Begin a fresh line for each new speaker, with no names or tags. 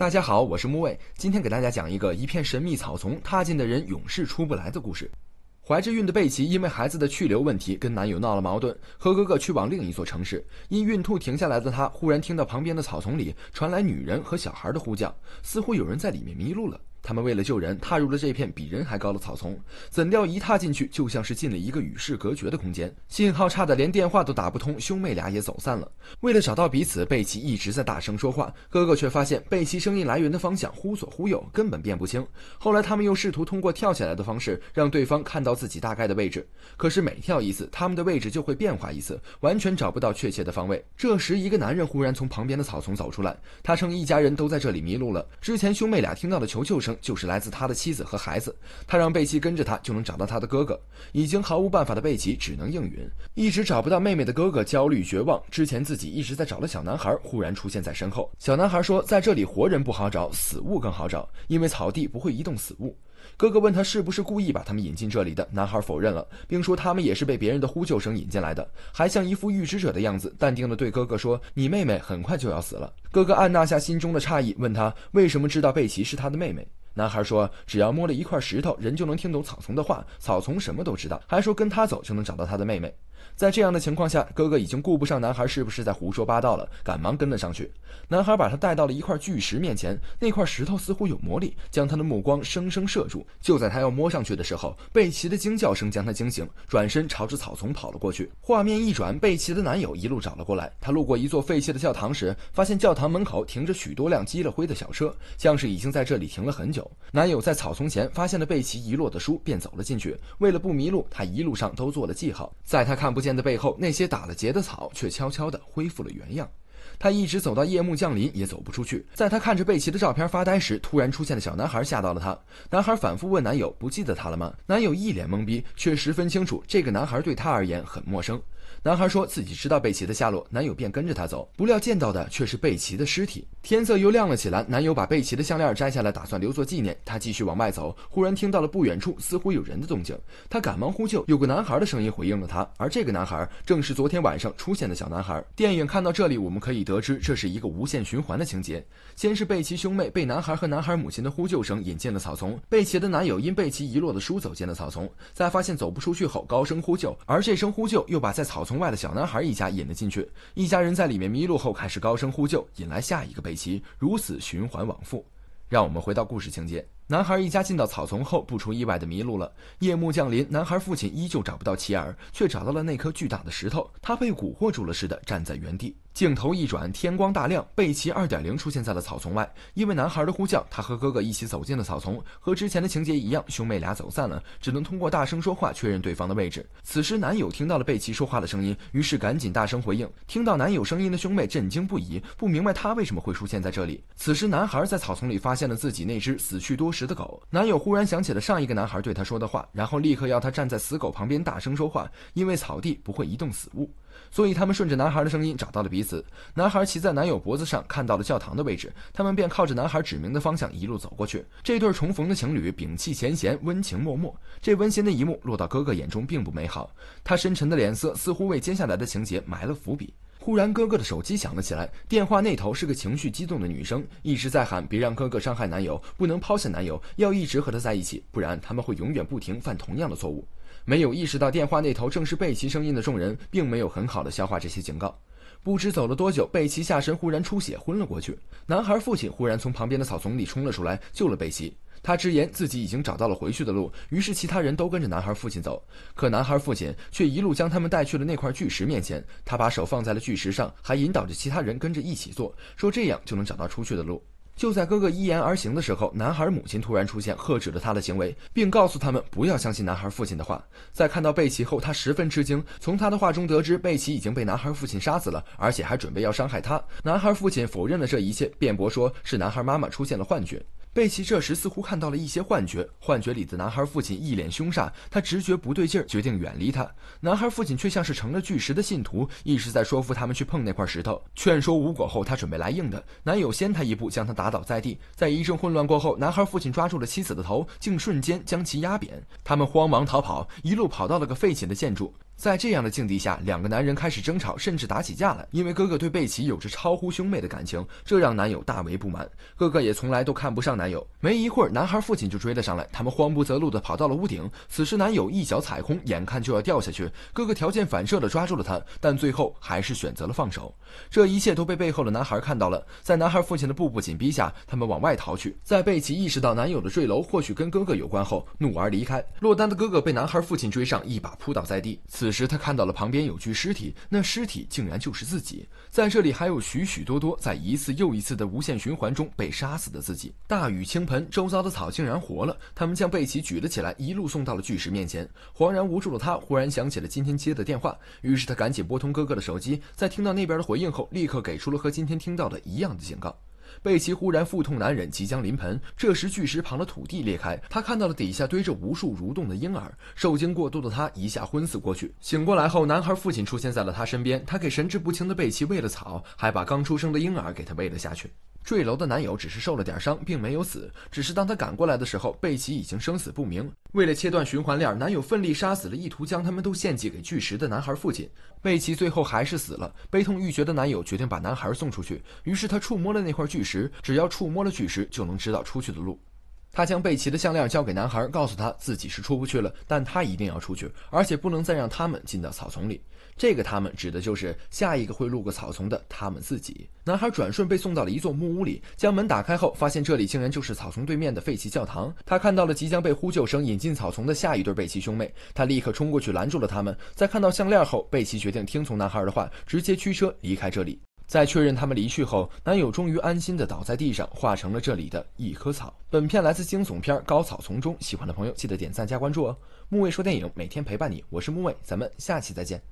大家好，我是木卫，今天给大家讲一个一片神秘草丛，踏进的人永世出不来的故事。怀着孕的贝奇因为孩子的去留问题跟男友闹了矛盾，和哥哥去往另一座城市。因孕吐停下来的她，忽然听到旁边的草丛里传来女人和小孩的呼叫，似乎有人在里面迷路了。他们为了救人，踏入了这片比人还高的草丛。怎料一踏进去，就像是进了一个与世隔绝的空间，信号差的连电话都打不通，兄妹俩也走散了。为了找到彼此，贝奇一直在大声说话，哥哥却发现贝奇声音来源的方向忽左忽右，根本辨不清。后来，他们又试图通过跳起来的方式让对方看到自己大概的位置，可是每跳一次，他们的位置就会变化一次，完全找不到确切的方位。这时，一个男人忽然从旁边的草丛走出来，他称一家人都在这里迷路了，之前兄妹俩听到的求救声。就是来自他的妻子和孩子，他让贝奇跟着他就能找到他的哥哥。已经毫无办法的贝奇只能应允。一直找不到妹妹的哥哥焦虑绝望，之前自己一直在找的小男孩忽然出现在身后。小男孩说：“在这里活人不好找，死物更好找，因为草地不会移动死物。”哥哥问他是不是故意把他们引进这里的，男孩否认了，并说他们也是被别人的呼救声引进来的，还像一副预知者的样子，淡定地对哥哥说：“你妹妹很快就要死了。”哥哥按捺下心中的诧异，问他为什么知道贝奇是他的妹妹。男孩说：“只要摸了一块石头，人就能听懂草丛的话。草丛什么都知道，还说跟他走就能找到他的妹妹。”在这样的情况下，哥哥已经顾不上男孩是不是在胡说八道了，赶忙跟了上去。男孩把他带到了一块巨石面前，那块石头似乎有魔力，将他的目光生生射住。就在他要摸上去的时候，贝奇的惊叫声将他惊醒，转身朝着草丛跑了过去。画面一转，贝奇的男友一路找了过来。他路过一座废弃的教堂时，发现教堂门口停着许多辆积了灰的小车，像是已经在这里停了很久。男友在草丛前发现了贝奇遗落的书，便走了进去。为了不迷路，他一路上都做了记号。在他看不见的背后，那些打了结的草却悄悄地恢复了原样。他一直走到夜幕降临，也走不出去。在他看着贝奇的照片发呆时，突然出现的小男孩吓到了他。男孩反复问男友：“不记得他了吗？”男友一脸懵逼，却十分清楚这个男孩对他而言很陌生。男孩说自己知道贝奇的下落，男友便跟着他走，不料见到的却是贝奇的尸体。天色又亮了起来，男友把贝奇的项链摘下来，打算留作纪念。他继续往外走，忽然听到了不远处似乎有人的动静，他赶忙呼救，有个男孩的声音回应了他，而这个男孩正是昨天晚上出现的小男孩。电影看到这里，我们可以得知这是一个无限循环的情节。先是贝奇兄妹被男孩和男孩母亲的呼救声引进了草丛，贝奇的男友因贝奇遗落的书走进了草丛，在发现走不出去后高声呼救，而这声呼救又把在草。草丛外的小男孩一家引了进去，一家人在里面迷路后开始高声呼救，引来下一个北齐，如此循环往复。让我们回到故事情节。男孩一家进到草丛后，不出意外的迷路了。夜幕降临，男孩父亲依旧找不到妻儿，却找到了那颗巨大的石头。他被蛊惑住了似的，站在原地。镜头一转，天光大亮，贝奇二点零出现在了草丛外。因为男孩的呼叫，他和哥哥一起走进了草丛。和之前的情节一样，兄妹俩走散了，只能通过大声说话确认对方的位置。此时，男友听到了贝奇说话的声音，于是赶紧大声回应。听到男友声音的兄妹震惊不已，不明白他为什么会出现在这里。此时，男孩在草丛里发现了自己那只死去多时。死的狗，男友忽然想起了上一个男孩对他说的话，然后立刻要他站在死狗旁边大声说话，因为草地不会移动死物，所以他们顺着男孩的声音找到了彼此。男孩骑在男友脖子上，看到了教堂的位置，他们便靠着男孩指明的方向一路走过去。这对重逢的情侣摒弃前嫌，温情脉脉。这温馨的一幕落到哥哥眼中并不美好，他深沉的脸色似乎为接下来的情节埋了伏笔。忽然，哥哥的手机响了起来。电话那头是个情绪激动的女生，一直在喊：“别让哥哥伤害男友，不能抛下男友，要一直和他在一起，不然他们会永远不停犯同样的错误。”没有意识到电话那头正是贝奇声音的众人，并没有很好的消化这些警告。不知走了多久，贝奇下身忽然出血，昏了过去。男孩父亲忽然从旁边的草丛里冲了出来，救了贝奇。他直言自己已经找到了回去的路，于是其他人都跟着男孩父亲走。可男孩父亲却一路将他们带去了那块巨石面前，他把手放在了巨石上，还引导着其他人跟着一起做，说这样就能找到出去的路。就在哥哥依言而行的时候，男孩母亲突然出现，喝止了他的行为，并告诉他们不要相信男孩父亲的话。在看到贝奇后，他十分吃惊，从他的话中得知贝奇已经被男孩父亲杀死了，而且还准备要伤害他。男孩父亲否认了这一切，辩驳说是男孩妈妈出现了幻觉。贝奇这时似乎看到了一些幻觉，幻觉里的男孩父亲一脸凶煞，他直觉不对劲儿，决定远离他。男孩父亲却像是成了巨石的信徒，一直在说服他们去碰那块石头。劝说无果后，他准备来硬的。男友先他一步将他打倒在地，在一阵混乱过后，男孩父亲抓住了妻子的头，竟瞬间将其压扁。他们慌忙逃跑，一路跑到了个废弃的建筑。在这样的境地下，两个男人开始争吵，甚至打起架来。因为哥哥对贝奇有着超乎兄妹的感情，这让男友大为不满。哥哥也从来都看不上男友。没一会儿，男孩父亲就追了上来，他们慌不择路的跑到了屋顶。此时，男友一脚踩空，眼看就要掉下去，哥哥条件反射的抓住了他，但最后还是选择了放手。这一切都被背后的男孩看到了。在男孩父亲的步步紧逼下，他们往外逃去。在贝奇意识到男友的坠楼或许跟哥哥有关后，怒而离开。落单的哥哥被男孩父亲追上，一把扑倒在地。此。此时他看到了旁边有具尸体，那尸体竟然就是自己。在这里还有许许多多在一次又一次的无限循环中被杀死的自己。大雨倾盆，周遭的草竟然活了。他们将贝奇举了起来，一路送到了巨石面前。惶然无助的他忽然想起了今天接的电话，于是他赶紧拨通哥哥的手机，在听到那边的回应后，立刻给出了和今天听到的一样的警告。贝奇忽然腹痛难忍，即将临盆。这时，巨石旁的土地裂开，他看到了底下堆着无数蠕动的婴儿。受惊过度的他一下昏死过去。醒过来后，男孩父亲出现在了他身边。他给神志不清的贝奇喂了草，还把刚出生的婴儿给他喂了下去。坠楼的男友只是受了点伤，并没有死。只是当他赶过来的时候，贝奇已经生死不明。为了切断循环链，男友奋力杀死了意图将他们都献祭给巨石的男孩父亲。贝奇最后还是死了。悲痛欲绝的男友决定把男孩送出去。于是他触摸了那块巨石，只要触摸了巨石，就能知道出去的路。他将贝奇的项链交给男孩，告诉他自己是出不去了，但他一定要出去，而且不能再让他们进到草丛里。这个“他们”指的就是下一个会路过草丛的他们自己。男孩转瞬被送到了一座木屋里，将门打开后，发现这里竟然就是草丛对面的废弃教堂。他看到了即将被呼救声引进草丛的下一对贝奇兄妹，他立刻冲过去拦住了他们。在看到项链后，贝奇决定听从男孩的话，直接驱车离开这里。在确认他们离去后，男友终于安心地倒在地上，化成了这里的一棵草。本片来自惊悚片《高草丛中》，喜欢的朋友记得点赞加关注哦。木卫说电影每天陪伴你，我是木卫，咱们下期再见。